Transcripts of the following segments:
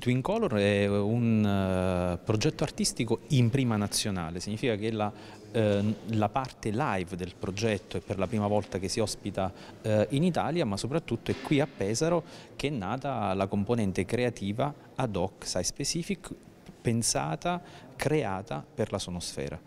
Twin Color è un eh, progetto artistico in prima nazionale, significa che la, uh, la, parte live del progetto è per la prima volta che si ospita uh, in Italia, ma soprattutto è qui a Pesaro che è nata la componente creativa ad hoc, site specific, pensata, creata per la sonosfera.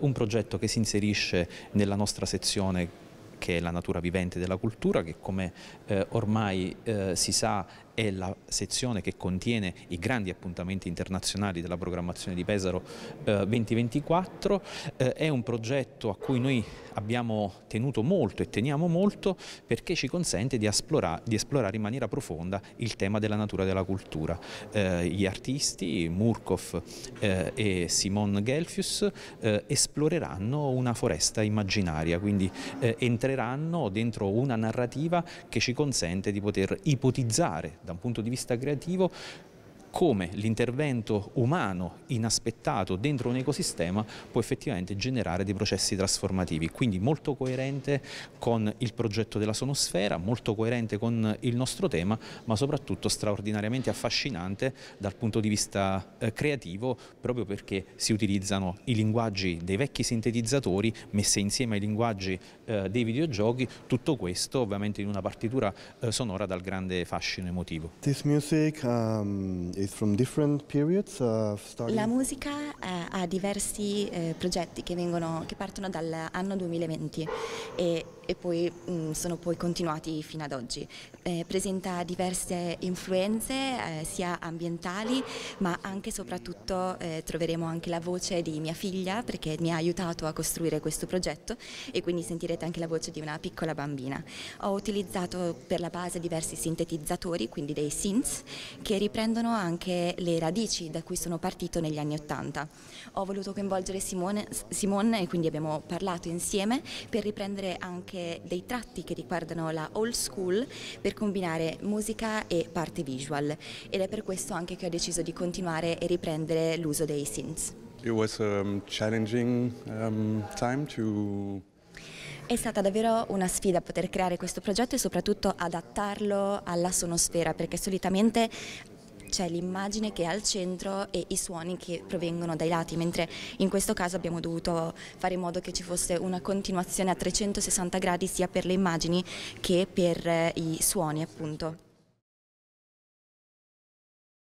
un progetto che si inserisce nella nostra sezione che è la natura vivente della cultura, che come eh, ormai eh, si sa è la sezione che contiene i grandi appuntamenti internazionali della programmazione di Pesaro eh, 2024, eh, è un progetto a cui noi abbiamo tenuto molto e teniamo molto perché ci consente di, esplora, di esplorare in maniera profonda il tema della natura della cultura. Eh, gli artisti Murkov eh, e Simon Gelfius eh, esploreranno una foresta immaginaria, quindi eh, entreranno dentro una narrativa che ci consente di poter ipotizzare da un punto di vista creativo come l'intervento umano inaspettato dentro un ecosistema può effettivamente generare dei processi trasformativi, quindi molto coerente con il progetto della sonosfera, molto coerente con il nostro tema, ma soprattutto straordinariamente affascinante dal punto di vista eh, creativo, proprio perché si utilizzano i linguaggi dei vecchi sintetizzatori messi insieme ai linguaggi eh, dei videogiochi, tutto questo ovviamente in una partitura eh, sonora dal grande fascino emotivo. This music um, Periods, uh, La musica uh, ha diversi uh, progetti che, vengono, che, partono dall'anno 2020 e, e poi mh, mm, sono poi continuati fino ad oggi. Eh, presenta diverse influenze eh, sia ambientali ma anche e soprattutto eh, troveremo anche la voce di mia figlia perché mi ha aiutato a costruire questo progetto e quindi sentirete anche la voce di una piccola bambina. Ho utilizzato per la base diversi sintetizzatori, quindi dei synths, che riprendono anche anche le radici da cui sono partito negli anni Ottanta. Ho voluto coinvolgere Simone, Simone e quindi abbiamo parlato insieme per riprendere anche dei tratti che riguardano la old school per combinare musica e parte visual ed è per questo anche che ho deciso di continuare e riprendere l'uso dei synths. It was um, challenging um, time to è stata davvero una sfida poter creare questo progetto e soprattutto adattarlo alla sonosfera perché solitamente c'è l'immagine che è al centro e i suoni che provengono dai lati, mentre in questo caso abbiamo dovuto fare in modo che ci fosse una continuazione a 360 gradi sia per le immagini che per eh, i suoni appunto.